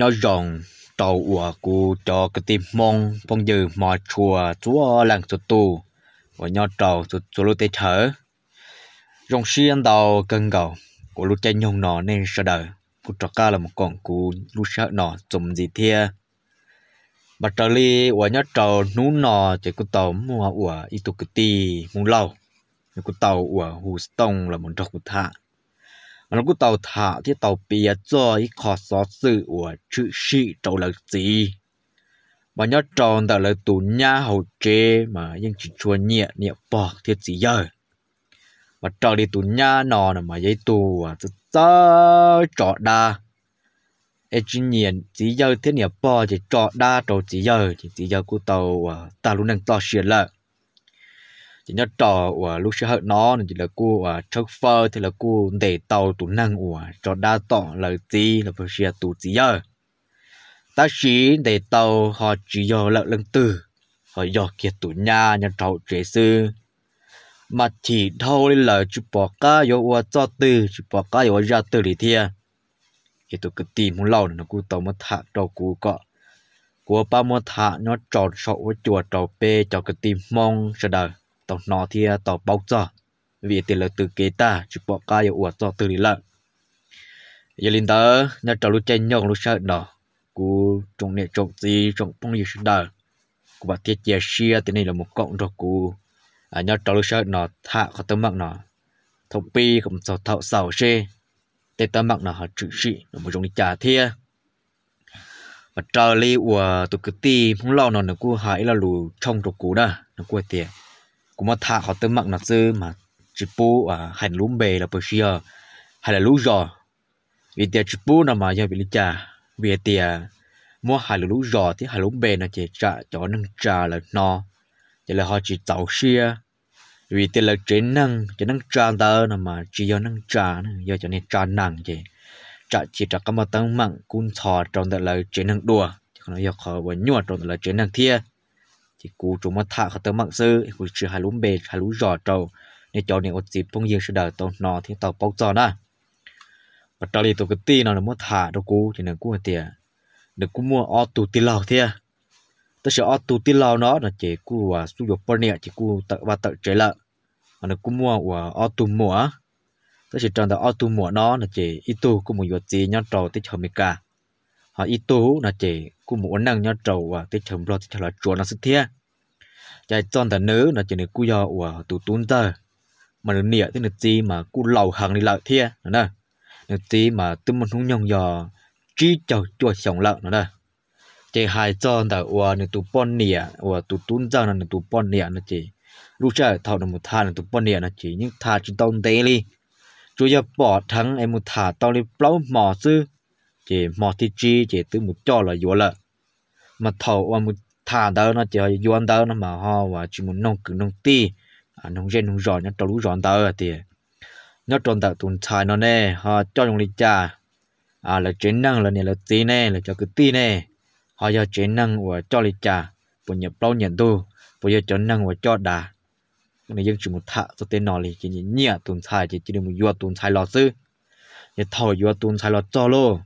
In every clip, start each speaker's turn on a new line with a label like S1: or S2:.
S1: nó rồng tàu của cụ cho cái tim mong phong dư mò chùa chúa làng sụt tù và nhau tàu sụt sụt lô tê thở rồng xiên tàu cân cầu của lúc chạy nhông nó nên sợ đời cụ trọ ca là một con cụ lúc sợ nó trùm gì thia bà trở li của nhau tàu nú nó chạy cụ tàu mua của ít tụ cái tì mù lâu cụ tàu của hù tông là một trọc cụ thạng nó cũng tàu thả thì tàu bìa cho ít khó xó sự của chữ sĩ trâu lợi gì mà nhớ tròn tàu lợi tù nha hậu chê mà nhưng chỉ chua nhẹ nhẹ bỏ thiết chỉ giờ mà tròn đi tù nha nò mà dây tù à tớ trọ đa ê chỉ nhiên chỉ giờ thế nhẹ bỏ chỉ trọ đa trâu chỉ giờ chỉ giờ của tàu tàu luôn đang to xuyên lợi chỉ nhớ trò của lúc xưa nó chỉ là cô à trước phơ thì là cô để tàu tụ năng của trò đa tỏ là gì là phải xia tụ gì giờ ta chỉ để tàu họ chỉ do lợi lần từ họ do kiệt tụ nhà nhà trò chế sư mà chỉ thâu lên là chụp bỏ cá yo qua cho tư chụp bỏ cá yo ra tư thì thia thì tụ cứ tìm muốn lâu nó cứ tàu mất thả trò cú cọ của ba mua thả nó trò sọ chùa trò bê trò cái tìm mong sẽ đời tàu nó thia tàu bao giờ vì tiền là từ kế ta chụp bọ cá yêu uổng cho từ đi lận giờ linh tớ nhà trò lúc chơi nhau lúc sợ đó cú trong nè trong gì trong bông gì sinh đời cú bảo tiết chia chia à, thế này là một cộng rồi cú à nhà trò lúc sợ nó thả có tấm mạng nó thông pi cũng sầu thọ sầu xe tê tấm mạng nó họ chữ trị nó một trong đi trả thia mà trò li của tụi cứ ti không lo nó nó cú hãy là lù trong rồi cũ đó nó cú tiền cũng mà thả họ tới mặc nó chứ mà chỉ bố à hành lúm bề là bơ xia hay là lú giò vì tiền chỉ bố nào mà giờ bị lý trả vì tiền mua hai lú giò thì hai lúm bề nó chỉ trả cho nâng trả là no vậy là họ chỉ tạo xia vì tiền là chỉ nâng cho nâng trả ta nào mà chỉ do nâng trả do cho nên trả nặng chứ trả chỉ trả cái mà tăng mạng cún thò trong đó là chỉ nâng đùa còn giờ khỏi và nhua trong đó là chỉ nâng thiê chỉ cú chúng mà thả khát mạng sư hồi chưa hai lúm bề hai lúm giò trầu nên cho nên có dịp phong yên sẽ đợi tàu nọ thì tàu bao giờ na và trả lời tàu cái tì nào là muốn thả đâu cú thì nó cú tiền được cú mua ô tù tì lầu thế tôi sẽ ô tù tì lầu nó là chế cú và sử dụng bơm nhẹ chỉ cú tự và tự chế lợ mà nó cú mua của à, ô tù mua tôi sẽ chọn tàu ô tù mua nó là chế ít tù cú mua vật gì nhau trầu tích hợp mình cả à ít tố là chỉ cũng muốn năng nhau trầu và tới chấm lo thì là chuột nó sứt thia chạy tròn tận nữ là chỉ này cú do của tụ tuôn tơ mà nó nịa tức là gì mà cú lầu hàng đi lợi thia nữa nè nó gì mà tôi muốn không nhong do chi chầu chuột sòng lợn nữa nè chỉ hai tròn tờ của nó tụ pon nịa của tụ tuôn tơ là nó tụ pon nịa nó chỉ lúc chơi thầu được một thà là tụ pon nịa nó chỉ những thà chỉ tông tê đi chú giờ bỏ thắng em một thà tao đi plau mỏ sư chỉ mò tí chi chỉ tự một cho là vừa là mà thầu và một thả đó nó chỉ vừa đó nó mà ho và chỉ muốn nông cứng nông ti à nông dân nông giỏi nhất trâu lũ giỏi đó thì nhất tròn tạo tuần tài nó nè họ cho dùng lịch trà à là chiến năng là nè là tí nè là cho cái tí nè họ do chiến năng và cho lịch trà bộ nhập lâu nhận tu bộ do chiến năng và cho đà này dân chỉ một thả cho tên nó lì chỉ nhẹ tuần tài chỉ chỉ được một vừa tuần tài lọ sư thì thầu vừa tuần tài lọ cho luôn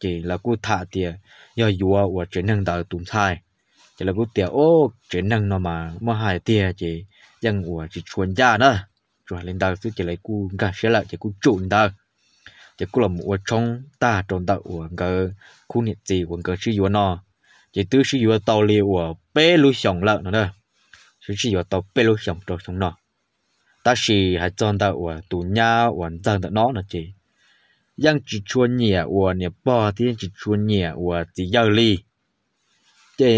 S1: chỉ là cô thả tiền do dùa của chỉ năng tạo tụng thai chỉ là cô tiền ô chỉ năng nó mà mà hại tiền chỉ dân của chỉ chuẩn ra nữa rồi lên đầu tôi chỉ lấy cô cả sẽ lại chỉ cô trộn đầu chỉ cô làm một trong ta trộn đầu của cái khu nhiệt gì của cái sử dụng nó chỉ tư sử dụng tàu liều của bé lũ sống lợn nữa nữa sử dụng tàu bé lũ sống trộn sống nó ta chỉ hãy chọn đầu của tù nhà của dân nó là chỉ ยังจิชวนเนี่ยวัวเนี่ยปอที่ยังจิชวนเนี่ยวัวจีเยาลีเจ๊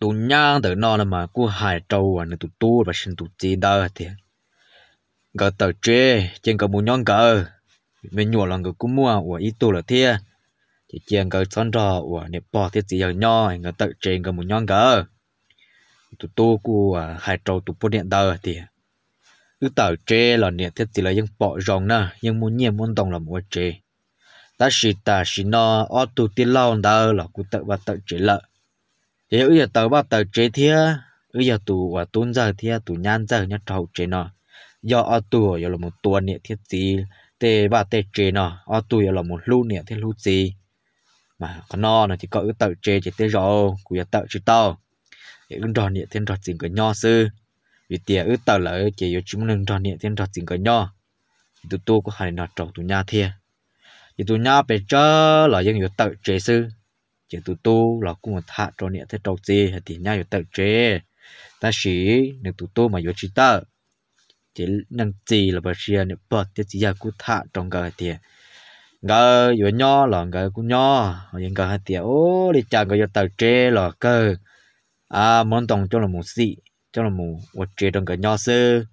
S1: ตุนย่างเดินนอนละมากูหายเจ้าวัวเนี่ยตุตู้แบบฉันตุจีเด้อเถียก็เต่าเจ๊เจงกับมูย่องก็ไม่หยวลังก็กูมั่ววัวอีตัวละเถียเจ๊เจงก็ซ้อนรอวัวเนี่ยปอที่จีเยาย่อยก็เต่าเจงกับมูย่องก็ตุตู้กูหายเจ้าตุปุ่นเนี่ยเด้อเถีย cứ tàu tre là nè thiết thì là dân bỏ rồng nè nhưng muốn nhiên muốn đồng là một tre ta xì ta xì nó ở tụ tiền lao đó là cụ tự và tự chế lợ thế bây giờ tàu bắt tàu chế thế bây giờ tụ và tuôn giờ thế tụ nhan giờ nhát trâu chế nó do ở tụ giờ là một tuần nè thiết gì tê ba tê chế nó ở tụ giờ là một lu nè thiết lu gì mà còn nó là thì có cứ tự chế chỉ tê rồi cứ giờ tự chế tao cái đòn nè thế đòn gì cái nho sư vì tiền ứ tờ lỡ chỉ có chúng nên tròn điện tiền tròn tiền cái nhỏ tụ tu có hai nọ tròn tụ nhà thiệt thì tụ nhà về chớ là dân có tự chế sư chỉ tụ tu là cũng một thạ tròn điện thế tròn gì thì nhà có tự chế ta chỉ nên tụ tu mà có chỉ tờ chỉ nên gì là bởi chia nên bớt thì chỉ giờ cũng thạ tròn cả thiệt ngờ vừa nho là ngờ cũng nho hoặc ngờ cả tiệt ô đi chàng ngờ vừa tờ chế là cơ à muốn tòng cho là một sĩ cho là mù 我觉得个鸟是，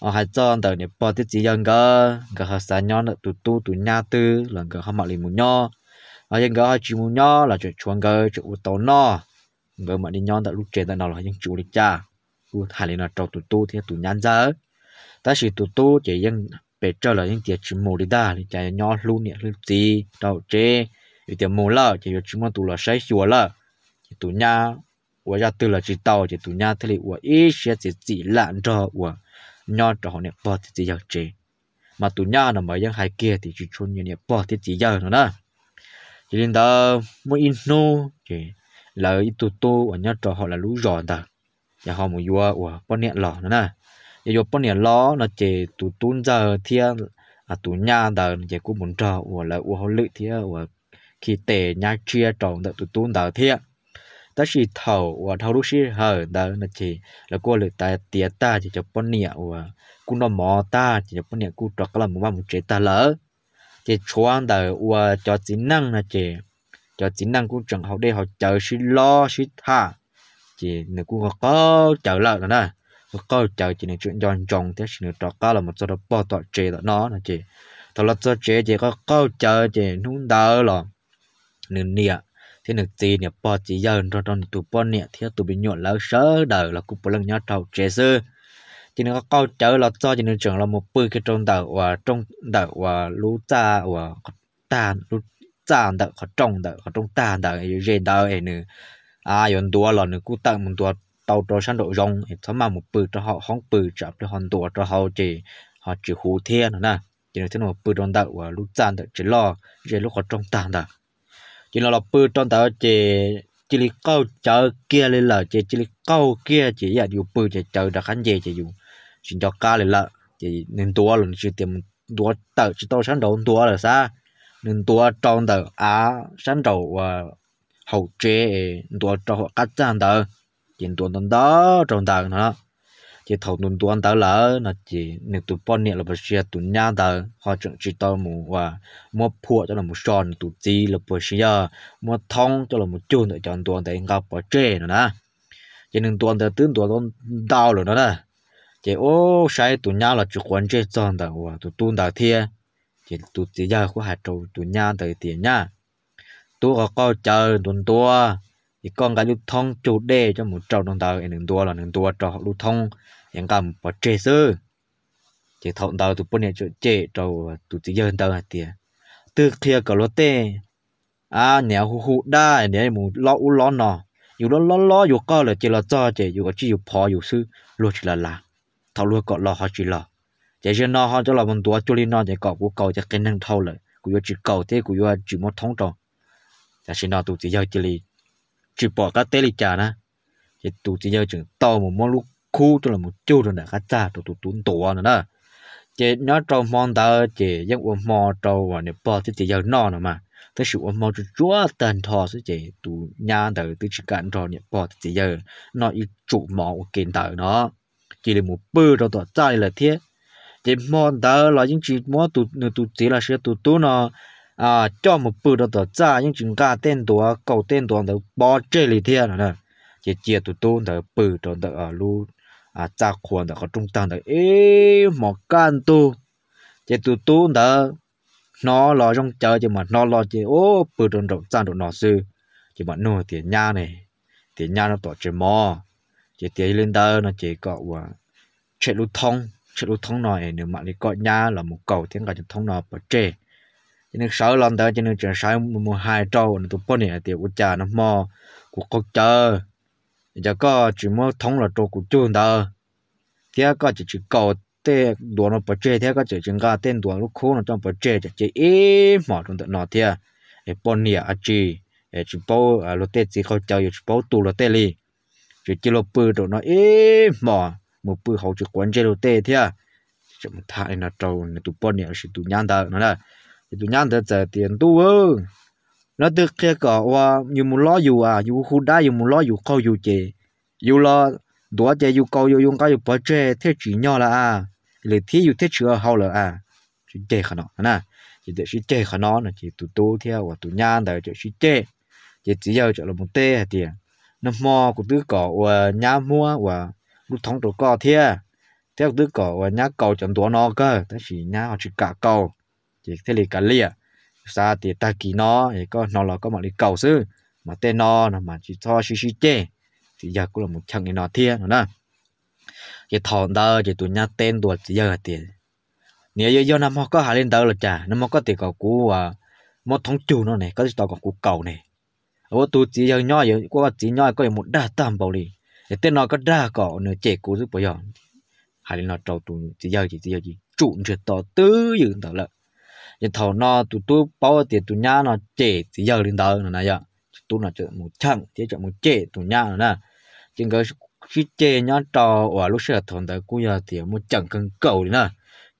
S1: 我还装到你包的只样个，个和三鸟呢都都都鸟都，两个和毛里木鸟，啊人个和鸡木鸟 là chuyện chuồng 个 chuyện u tàu nó, người mà đi nhau tại lúc chơi tại nào là những chủ lịch cha, u hai lần là trâu tụ tụ thì tụ nhăn ra, ta chỉ tụ tụ chỉ những bề trâu là những tiệt chỉ mù đi da, thì chạy nhau luôn nè luôn gì đâu chơi, thì tiệt mù lợ chỉ tiệt chỉ mù tụ là say xua lợ, tụ nhà. 我要对了知道就度娘这里我一些自己懒着我娘着好呢不自己要这，嘛度娘那么样还给的去出你呢不自己要呢，就领导没一弄就来一多多我娘着好了路上的，然后没有我半年了呢，也有半年了那这度蹲着天啊度娘的也顾不着我了我好累天我去带伢吃着的度蹲着天。ta chỉ thầu và thầu lúc hờ, hở đó là chỉ là cô lựa ta tiệt ta chỉ cho bọn nhẹ và cũng nó mò ta chỉ cho bọn nhẹ cũng trọc là một ba một chế ta lỡ chỉ chuan đời và cho chỉ năng là chỉ cho kỹ năng cũng chẳng học để học chờ xí lo xí tha chỉ nếu cũng có chờ lỡ nữa nè có chờ chỉ nên chuyện dọn dọn thế chỉ nên trọc là một số đó bỏ tọt chế đó nó là chỉ tọt là cho chế chỉ có có chờ chỉ nung đỡ là nên nhẹ thế nên tí nè bỏ chỉ giờ trong trong tụ bỏ nè thì tụ bị nhộn lỡ sớ đời là cũng bỏ lần nhau trâu trẻ sư thì nó có câu chở là cho chỉ nên trưởng là một bự cái trong đầu và trong đầu và lũ ta và ta lũ ta đời và trong đời và trong ta đời rồi đời ấy nữa à yon đùa là nữa cũng tặng một đua tàu trò sang độ rong thì thắm mà một bự cho họ không bự chập cho hòn đua cho họ chỉ họ chỉ hú thiên nữa nè thì nó thế nào bự trong đầu và lũ ta đời chỉ lo rồi lúc có trong ta đời chỉ là bự trong tàu chỉ chỉ là câu chợ kia lên là chỉ chỉ là câu kia chỉ là dù bự chỉ chợ được khán gì chỉ dù chỉ cho cá lên là chỉ nên tua luôn chỉ tìm tua tàu chỉ tàu sẵn đầu tua là sa, nên tua trong tàu á sẵn đầu và ờ, hậu chế tua trong cá trang tàu chỉ tua trong đó trong tàu nữa chỉ thầu tuần tuần tới lỡ nó chỉ nếu tụi bọn nè là bớt xe tụi nhà tới họ chẳng chỉ tao mù và mua phụ cho là một sòn tụi gì là bớt xe mua thông cho là một chun để chọn tuần tới gặp bớt chê nữa nè chỉ nên tuần tới tướng tuần tuần đau rồi nữa nè chỉ ô sai tụi nhà là chụp quan chê chọn tới và tụi tuần tới thiê chỉ tụi gì giờ có hạt trâu tụi nhà tới tiền nha tụi họ có chờ tuần tuần thì con cái lưu thông chủ đề cho một trâu đồng tàu nâng tua là nâng tua trò lưu thông những cái bỏ chế sơ chế thông tàu tụi bọn này chế trâu tụi chỉ dân tàu thì từ kia cả lót tê à nhéo hú hú đa nhéo mù lo u lo nọ dù lo lo lo dù có là chỉ là cho chỉ dù có chỉ dù phò dù sư luôn chỉ là là thầu luôn có lo họ chỉ là chỉ riêng nó họ cho là một tua cho lên nó chỉ có của cầu chỉ kinh năng thâu lại của chỉ cầu thế của chỉ một thống tròn chỉ riêng nó tụi chỉ giao chỉ chỉ bỏ cá tê lì chả na chỉ tụ chỉ nhau chừng to một món lúc khu cho là một chú rồi nè cá cha tụ tụ tụ tổ nữa đó chỉ nó trong mòn ta chỉ giống ôm mò trâu và nè bỏ thì chỉ giờ nọ nữa mà tới sự ôm mò chú chúa tên thọ sẽ chỉ tụ nhà tới từ chỉ cạn trò nè bỏ thì chỉ giờ nó ít chủ mò kiện tới nó chỉ là một bơ rồi tỏ trai là thế chỉ mòn ta là những chỉ mò tụ tụ chỉ là sẽ tụ tụ nó à cho một bữa đó tờ cha những chúng ta tên tổ cầu tên tổ tờ bỏ chơi lì thiên nè chỉ chia tụ tôn tờ bữa đó tờ ở lu à cha khuôn tờ có trung tâm tờ ê một can tu chỉ tụ tôn tờ nó lo trong chợ chứ mà nó lo chỉ ô bữa đó tờ cha đồ nó sư chỉ mà nuôi tiền nhà này tiền nhà nó tổ chơi mò chỉ tiền lên tờ nó chỉ có quả chạy lu thông chạy lu thông này nếu mà đi có nhà là một cầu tiếng cả thông nó bỏ chơi cho nên sợ lần tới cho nên chỉ sợ một hai trâu nó tụi bọn này thì của cha nó mò của cốc chờ giờ có chỉ mò thông là trâu của chuông đó thế có chỉ chỉ cầu tê đùa nó bớt chơi thế có chỉ chỉ ga tên đùa lúc khô nó trong bớt chơi chỉ chỉ ít mỏ trong tận nó thế cái bọn này à chỉ chỉ bao à, lô tê chỉ cầu chờ chỉ bao tù lô tê li chỉ chỉ lô bự đồ nó ít mỏ một bự hậu chỉ quan chơi lô tê thế chỉ một thằng nó trâu nó tụi bọn này chỉ tụi nhang đó nó là tụi nhau thật giờ tiền tu ơ nó từ kia cỏ qua như muốn lo dù à dù khu đá dù muốn lo dù câu dù chè dù lo đũa chè dù câu dù dùng cái dù bỏ chè thế chỉ nhỏ là à lệ thế dù thế chưa hậu là à chỉ chè khả nó nè chỉ để chỉ chè khả nó là chỉ tụi tu theo và tụi nhau thật chỉ chỉ chè chỉ chỉ giờ chọn là một tê hả tiền nó mò của tứ cỏ và nhá mua và lúc thống đồ cỏ theo, theo tứ cỏ và nhá cầu chẳng đũa nó cơ thế chỉ nhá họ chỉ cả cầu chỉ thế là cả lìa sa thì ta kỳ nó thì có nó là có một cái cầu sư mà tên nó là mà chỉ cho xí xí chê thì giờ cũng là một thằng nó thiên nữa nè chỉ thòn đó chỉ tụi nhà tên tuổi chỉ giờ thì nếu giờ giờ năm học có hà lên đó là chả năm học có thì có cú à một thằng chủ nó này có gì tao có cú cầu này ở tụi chỉ giờ nhỏ giờ có chỉ nhỏ có một đa tam bảo đi thì tên nó có đa cỏ nữa chê cú giúp bây giờ hà lên nó trâu tụi chỉ giờ chỉ giờ gì trụ chuyện to tứ dựng tao lợi giờ thầu nó tụ tú bao tiền tụ nhá nó chê thì giờ lên đời nó này giờ tụ nó chơi một trăm thế chơi một chế tụ nhá nó nè chừng cái khi chê nhá trò ở lúc sẽ thằng đời cũng giờ thì một chẳng cần cầu đi nè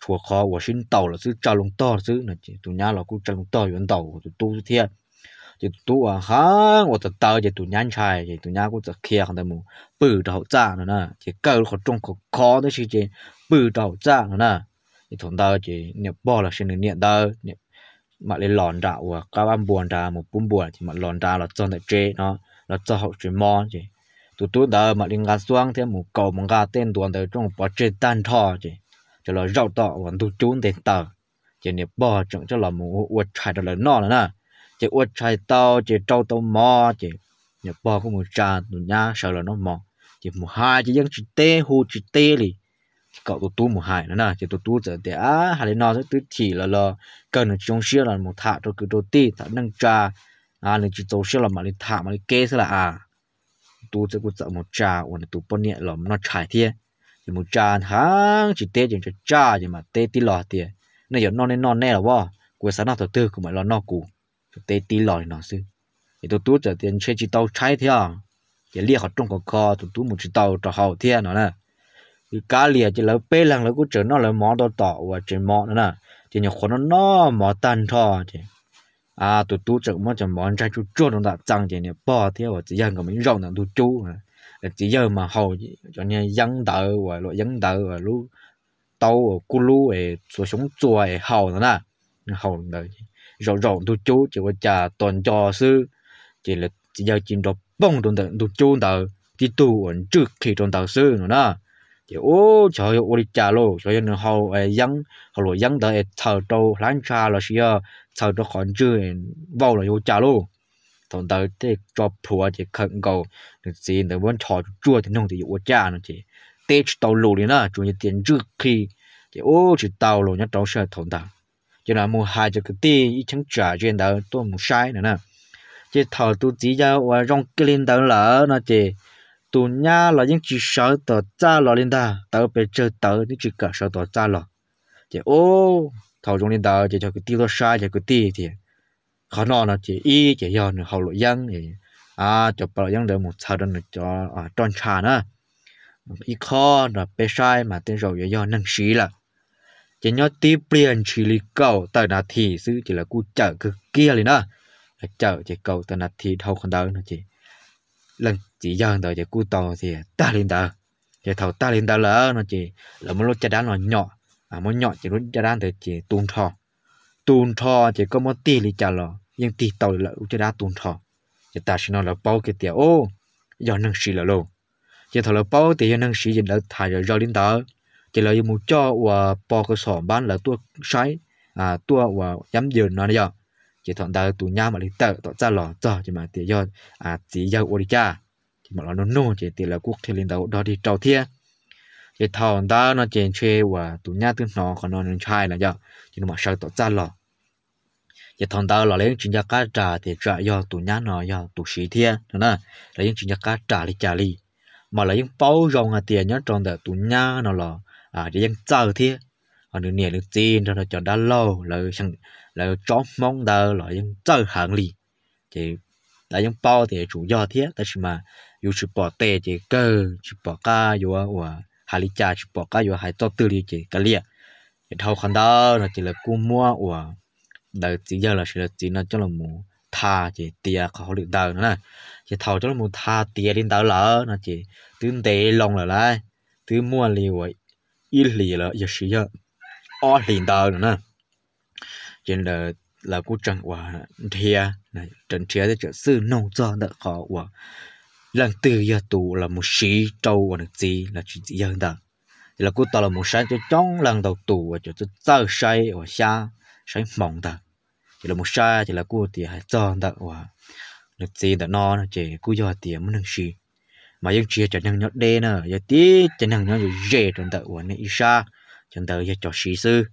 S1: chùa khó và xin tàu là xứ trà lông to xứ là chỉ tụ nhá là cũng trà lông to vẫn tàu tụ tu thiên chỉ tụ à há của tụ tàu chỉ tụ nhá chài chỉ tụ nhá cũng tụ kia hàng đời mù bự đầu ra nó nè chỉ cầu khó trông khó khó đó chỉ chỉ bự đầu ra nó nè thì thằng tao chỉ nhập bò là xin được niệm tao mà lên lòn ra của các bạn buồn ra một bún buồn thì mà lòn ra là cho lại chế nó là cho học chuyện mò chỉ tụ tụ đó mà lên ngã xuống thì một cầu một ngã tên tuần tới trong bỏ chế tan thò chỉ cho là rau tọ và tụ trốn tên tờ chỉ nhập bò chẳng cho là một uất chạy đó là nó là nè chỉ uất chạy tao chỉ trâu tao mò chỉ nhập bò cũng một trà tụ nhá sợ là nó mò chỉ một hai chỉ dân chỉ tê hù chỉ tê đi cậu tụ tu một hải nữa nè chỉ tụ tu giờ thì á hà lên nó sẽ tứ chỉ là là cần là trong xe là một thả cho cứ đầu ti thả nâng trà à lên chỉ tàu xe là mà lên thả mà lên kê sẽ là à tu sẽ cũng sợ một trà và tụ bốn nhẹ là nó trải thiê thì một trà tháng chỉ tê chỉ cho trà chỉ mà tê tí lò thiê nên giờ non nên non nè là vợ của sáng nào thứ tư cũng phải lo nó cũ tê tí lò thì nó sư thì tụ tu giờ tiền chơi chỉ tàu trái thiê chỉ liệt học trong cỏ cỏ tụ tu một chỉ tàu cho hậu thiê nó nè cá lìa chỉ là bê lăng là cũng chở nó là mỏ đồ tỏ và chỉ mỏ nữa nè chỉ nhiều khoản nó nó mỏ tan thò chỉ à tụ tụ chở mỏ chở mỏ anh chú chú nó đã tăng chỉ nhiều bỏ thế và chỉ dân của mình rộng là tụ chú chỉ giờ mà hầu cho nên dân đỡ và loại dân đỡ và lúc tàu ở cu lu ở số sống chùa ở hầu nữa nè hầu đỡ rộng rộng tụ chú chỉ có trả toàn trò sư chỉ là chỉ giờ chỉ đọc bông trong tụ chú đỡ thì tụ ổn trước khi trong tàu sư nữa nè thì ô trời ơi ôi chả lô trời ơi họ ấy ờ, dân họ lo dân tới thở trâu lăn cha là xí thở trâu khoản chữ vào là yêu chả lô thằng tới để cho phùa thì khẩn cầu được gì để muốn trò chua thì nông thì yêu chả nó chỉ tết tàu lù đi nè chủ nhật tiền trước khi thì ô chỉ tàu lù nhá tàu sợ thằng ta cho là mua hai cho cái tiền ít chẳng trả chuyện đó tôi mua sai nữa nè chỉ thầu tôi chỉ cho và ờ, trong cái lên đó là nó chỉ tụ nha là những chỉ sợ tờ cha lò linh ta tao bé chơi tớ những chỉ cả sợ tờ cha lò chị ô thầu trong linh ta chị cho cái tiêu đó sai chị cái tiêu thì khó nọ là chị y chị do nữa hậu lộ dân thì à cho bảo dân được một sao đơn cho à tròn trà nữa y khó là bé sai mà tên rồi do năng sĩ là chỉ nhớ tiếp biến chỉ lý cầu tại là thì sư chỉ là cú chở cứ kia liền đó chở chỉ cầu tại là thì thâu con đó nữa chị lần chỉ dân đời giờ cú to thì ta lên đó giờ thầu ta lên đó lỡ nó chỉ là một lốt chả đan nó nhỏ à một nhỏ chỉ lốt chả đan thì chỉ tuôn thọ, tuôn thọ chỉ có một tí lì chả lò nhưng tí tàu là chả đan tuôn thọ, giờ ta xin nó là bao cái tiền ô giờ năng sĩ là lô giờ thầu là bao thì giờ năng sĩ giờ lỡ thay rồi giờ lên đó chỉ là một cho và bỏ cái sọ bán là tua sái à tua và dám dừng nó giờ chỉ thọn đời tù nhau mà lấy tờ tọt ra lò cho chỉ mà tiền do à chỉ do ô đi cha chỉ mà nó nôn chỉ tiền là quốc thiên linh đầu đó đi trâu thiên chỉ thọn đời nó chỉ chơi và tù nhau từ nó còn nó nên trai là do chỉ mà sợ tọt ra lò chỉ thọn đời là lấy chuyện gia cá trả thì trả do tù nhau nó do tù sĩ thiên đó nữa lấy chuyện gia cá trả đi trả đi mà lấy những bao rong à tiền nhớ tròn đời tù nhau nó là à để dân trâu thiên còn đứa nè đứa tiền cho nó cho đã lâu là chẳng là cho mong đờ là những chơi hàng lì thì là những bao thì chủ do thế tại sao mà dù chỉ bỏ tệ thì cơ chỉ bỏ cá dù à hà lý cha chỉ bỏ cá dù hay cho tư lý thì cái liệt thì thâu khăn đó là chỉ là cú mua à đời chỉ giờ là chỉ là chỉ là cho là mù tha chỉ tia khó được đời nữa chỉ thâu cho là mù tha tia đến đời lỡ nó chỉ tướng tế lòng là lại tướng mua liều ấy ít lì là giờ sử giờ ó liền đời nữa hiện là là cú trần quả thia này trận thia thì trở sư nông cho đỡ khó quả lần từ giờ tù là một sĩ trâu và được gì là chuyện gì dân đó thì là cú tao là một sáng cho trong lần đầu tù và cho tôi tao say và xa sáng mộng đó thì là một xa thì là cú thì hay do đó và được gì đó nó chỉ cú do thì muốn được gì mà dân chia cho nhân nhớ đê nữa giờ tí cho nhân nhớ dễ trong đó của nên xa trong đó giờ cho sĩ sư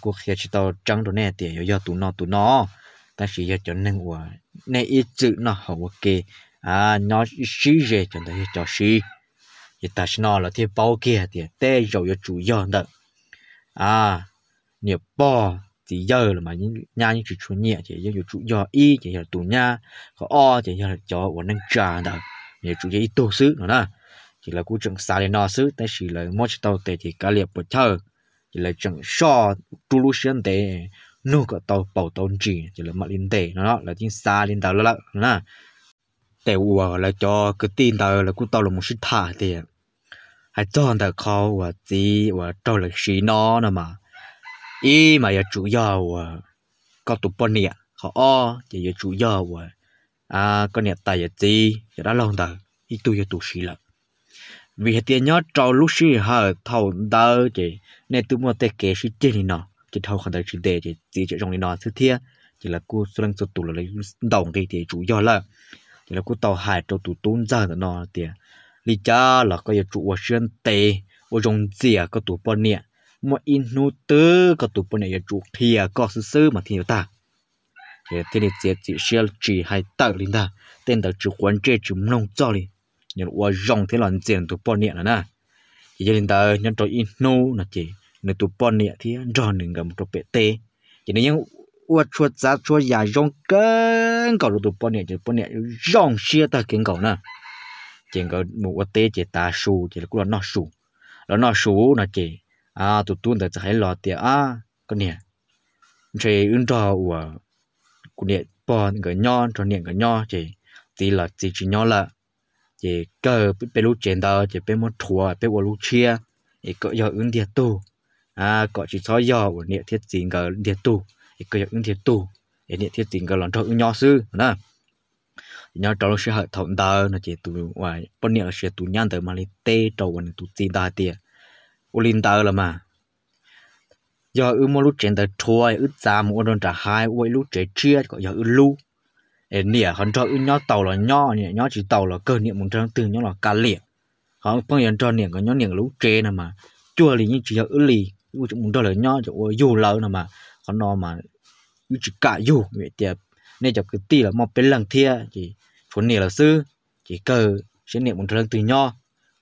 S1: cô khi chỉ tao trăng đồ nè tiền yo tụ nó tụ nó ta chỉ yo cho nên của nè ít chữ nó học ok à nó xí rẻ cho nó ta cho xí thì ta chỉ nó là thiên bao kia thì té rồi yo chủ yo đó à nhiều bò thì giờ là mà những nhà những chủ chủ nhẹ thì giờ chủ yo y thì giờ tụ nha có o thì giờ cho của nên trả đó nhiều chủ yếu tổ sư nữa đó, chỉ là cú trường xa lên nó sứ, ta chỉ là mỗi tàu tệ thì cả liệp bột thơ chỉ là chẳng cho tu lu xuyên tế nu có tàu bảo tồn chỉ chỉ là mặt liên tế nó là chính xa liên tàu lắm là tế cho cái tin tàu là cũng tàu là một sự thả thì hay cho tàu khâu và gì và trâu là xí nó nữa mà ý mà giờ chủ yếu có tụ bọn nè họ o chỉ giờ chủ yếu à con nè tài giờ giờ đã lâu tàu ít tu giờ tu xí vì hiện tiền nhớ trâu lúc xí hở thầu đỡ chị nên tôi mua tê kế xí tiền thì nó chị thầu không tới chị tê chị chỉ chị trong này nó thứ thiệt chỉ là cô số lần số tù là lấy đồng cái thì chủ do là chỉ là cô tàu hải tàu tù tôn ra là nó tiền lý cha là có giờ chủ ở xuyên tê ở trong dìa có tù bọn nè mà in nô tư có tù bọn nè giờ chủ thìa có sư sư mà thì ta thì thế này chỉ chỉ xuyên chỉ hai tờ linh ta tên tờ chủ quan chế chủ nông cho linh nhờ qua rong thế là tiền tụ bỏ niệm nè chỉ cho nên ta nhân trò in nô là chỉ nên tụ bỏ niệm thì trò nên gặp một trò bể tê chỉ nên những qua chua giá chua già rong cân cầu tụ bỏ niệm chỉ bỏ niệm dòng xia ta kiến cầu nè chỉ có một qua tê chỉ ta sù chỉ là cũng là nọ sù là nọ sù là chỉ à tụ tuôn ta hãy lo tiền à cái nè chỉ ứng trò của của niệm bỏ cái nho trò niệm cái nho chỉ chỉ là chỉ chỉ nho là chỉ cơ bên lúc trên đó chỉ bên một thua bên một lúc chia thì có giờ ứng thiệt tu à có chỉ cho giờ của niệm thiết tình ngờ thiệt tu thì có giờ ứng thiệt tu thì niệm thiết tình ngờ lòng cho ứng nhỏ sư nè nhỏ trâu sẽ hợp thọn tờ nó chỉ tụ ngoài bên niệm sẽ tụ nhăn tờ mà lên tê trâu còn tụ gì ta tiệt ulin tờ là mà giờ ứng một lúc trên tờ thua ứng giảm một đòn trả hai một lúc chơi chia có giờ ứng lưu nè hắn cho nhau tàu là nho nho chỉ tàu là cơ niệm một trăm tư nhau là cá lẻ họ phong hiện cho niệm có niệm lũ chế nè mà chua lì như chỉ là lì muốn cho là nho chỗ dù lâu nè mà còn nó mà chỉ cả dù vậy nên cho cái tì là một bên lần thia chỉ chuẩn niệm là sư chỉ cơ sẽ niệm một trăm tư nho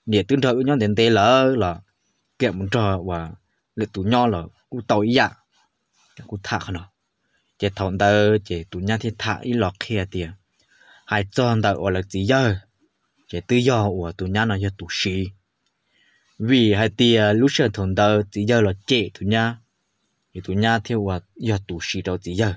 S1: niệm tương trợ nhau đến tế là là kiệm một trò và lệ tụ nho là tàu ý dạ u thả nó chỉ thằng đó chỉ tu nhau thì thả ít lọt kia tiền hai tròn đó ở là gì giờ chỉ tự do ở tu nhau nó cho tụi vì hai tia lúc sơ thằng đó chỉ giờ là chỉ tu nhau thì tu nhau theo ở giờ tụi xí đâu chỉ giờ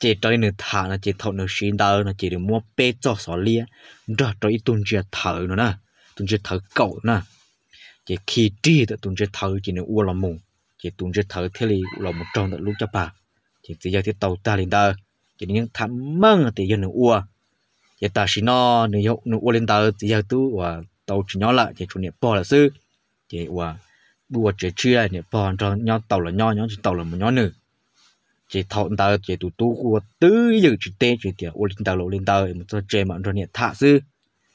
S1: chỉ trói nửa thả nó chỉ thằng nửa xí đó nó chỉ được mua bê cho xỏ lia rồi trói ít tuần chưa thở nữa nè tu chưa thở cậu nè chỉ khi trí thì tuần chưa thở chỉ nửa uo là mùng chỉ tu chưa thở thế thì là một tròn được lúc cho bà chỉ tự do thì tàu ta lên tàu chỉ những thắm măng tự do nửa ua giờ ta xin nó nửa nửa ua lên tàu tự do tu và tàu chỉ nhỏ lại chỉ chủ nhiệm bỏ là sư chỉ và bùa chỉ chia nhiệm bò cho nhau tàu là nhau nhau chỉ tàu là một nhau nữa chỉ thọn ta chỉ tụ tu của tứ giờ chỉ tê chỉ tiểu ua lên tàu lộ lên tàu một số chơi mà cho niệm thạ sư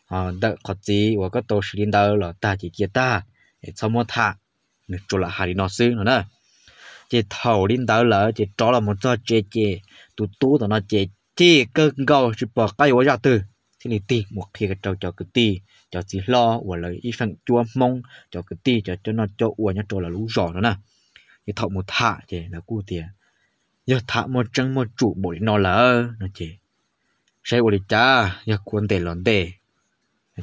S1: à ờ, đợi khó gì và các tàu chỉ lên tàu là ta chỉ kia ta để sau mua thạ nửa chỗ là hai đi nó sư nữa nè chị thầu đến đỡ lỡ chị tró là một cho chị chị tụ tú tụi nó chị chị cơn gầu chị bỏ cái quá ra từ thì này tì một khi cái trâu cho cái tì cho chị lo và lời y phận chua mong cho cái tì cho cho nó cho uổng nhá trâu là lũ rõ đó nè thì thầu một thả chị là cu tiền giờ thả một chân một chủ bộ nó lỡ nó chị sẽ uổng cha giờ cuốn tiền lòn tiền,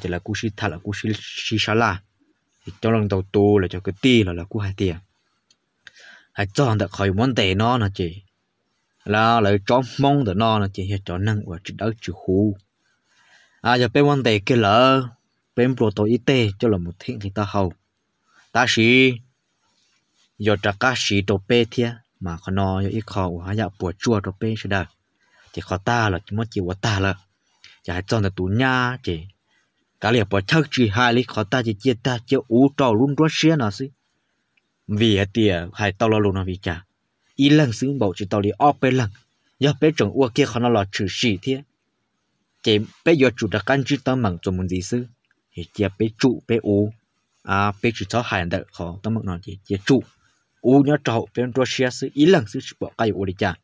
S1: chỉ là cú sĩ thả là cú sĩ sĩ sa la thì cho lần đầu tu là cho cái ti là là cú hai tiền hay cho được khỏi vấn đề nó nè chị là lại cho mong được nó nè chị hay cho năng của chị đỡ chịu hù à giờ bên vấn đề kia là, bên bộ tổ y tế cho là một thiên thì ta hầu ta sĩ giờ trả cá sĩ tổ bê thiệt mà khó nó giờ ít khó của hai dạ bùa chua tổ bê sẽ đời chỉ khó ta là chỉ mất chỉ của ta là giờ hay cho là tủ nha chị cả liệt bùa thắc chỉ hai lý khó ta chỉ chia ta chỉ ú trò luôn đó xia nó xí vì tiề hay tao lo luôn nó vì cha ý lần xứng bầu chỉ tao đi óp bé lần giờ bé trồng ua kia khó nó lo trừ sĩ thế chỉ bé giờ chủ đặc căn chứ tao mặn cho muốn gì xứ thì chia bé trụ bé u à bé chỉ cho hai đợt khó tao mặn nó chỉ chia trụ u nhớ trâu bé nó xia xứ ý lần xứ bỏ cái u đi cha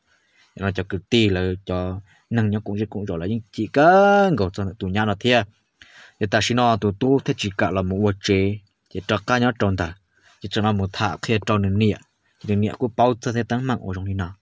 S1: nó cho cực tì là cho năng nhớ cũng chỉ cũng rồi là những chỉ có gọi cho tụi nhau nó thế thì ta xin nó tụi tu thế chỉ cả là một chế chỉ cho cả nhau tròn ta chỉ cho nó một thả khi cho nên nịa chỉ nên nịa của bao giờ thế tăng mạng ở trong này nào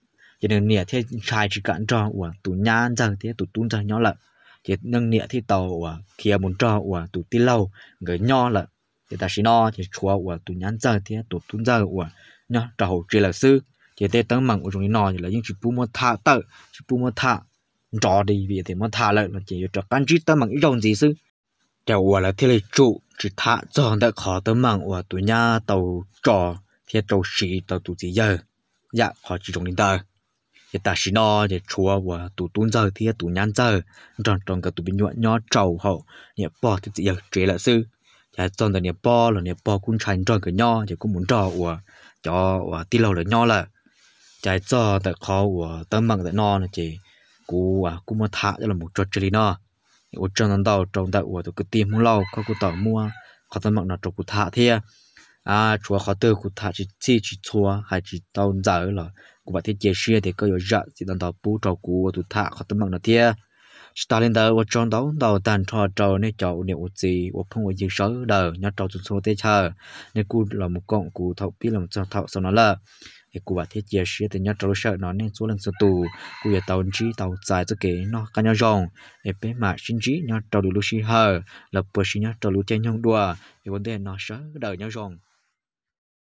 S1: chỉ nên nịa thế trai chỉ cản cho của tụ nhà giờ thế tụ tuôn giờ nhỏ lợn chỉ nâng nịa thì tàu của khi muốn cho của tụ tí lâu người nho lợn thì ta xin nó thì chúa của tụ nhà giờ thế tụ tuôn giờ của nhá trả hồ chỉ là sư chỉ thế tăng mạng ở trong này nào là những chỉ bu một thả tờ chỉ bu một thả trò đi về thì mà thả lợn là chỉ cho cản chỉ tăng mạng ít trong gì sư đều là thế là trụ chỉ thả cho đã khó tới mạng và tụi nhà tàu trò thì tàu sĩ tàu tụi gì giờ dạ khó chỉ trong đến tờ thì ta sĩ nó thì chúa của tụi tuôn giờ thì tụi nhàn giờ tròn tròn cả tụi bị nhọn nhó trầu hậu nhẹ bò thì gì giờ chế là sư dạ tròn là nhẹ bò là nhẹ bò cũng tràn tròn cả nho thì cũng muốn trò của cho của tí lâu là nho là dạ cho tại khó của tấm mạng tại nó là chỉ cú à cú mà thả cho là một trò chơi nó trong đại của tôi cứ tìm không lâu có cụ tàu mua có tao mặc nó trong cụ thả thế à chúa họ tự cụ thả chỉ chỉ chỉ chúa hay chỉ tao giờ là cụ bảo thế chia sẻ thì có dạ chỉ tao tao bú trâu cụ tôi thả họ tao mặc nó thế ta lên đời ở trong đó đầu tàn trò trò nên cháu nếu gì ở không ở gì sáu đời nhà cháu chúng số thế chờ nên cụ là một con cụ thọ biết làm cho trong thọ sau nó là thì cụ bà thiết chế sĩ thì nhớ trâu sợ nó nên số lần số tù cụ giờ tàu chỉ tàu dài cho kế nó cả nhau rong để bé mà xin chỉ nhớ trâu đủ lúc sĩ hờ lập bữa sĩ nhớ trâu lúc chơi nhau đùa thì vấn đề nó sợ đợi nhau rong